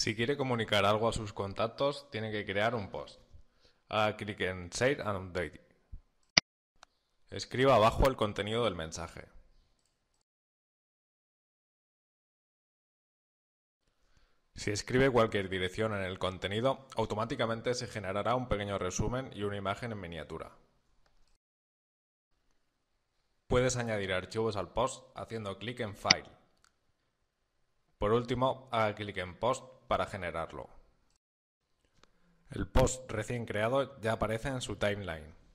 Si quiere comunicar algo a sus contactos, tiene que crear un post. Haga ah, clic en Save and Update. Escriba abajo el contenido del mensaje. Si escribe cualquier dirección en el contenido, automáticamente se generará un pequeño resumen y una imagen en miniatura. Puedes añadir archivos al post haciendo clic en File. Por último, haga clic en Post para generarlo. El post recién creado ya aparece en su timeline.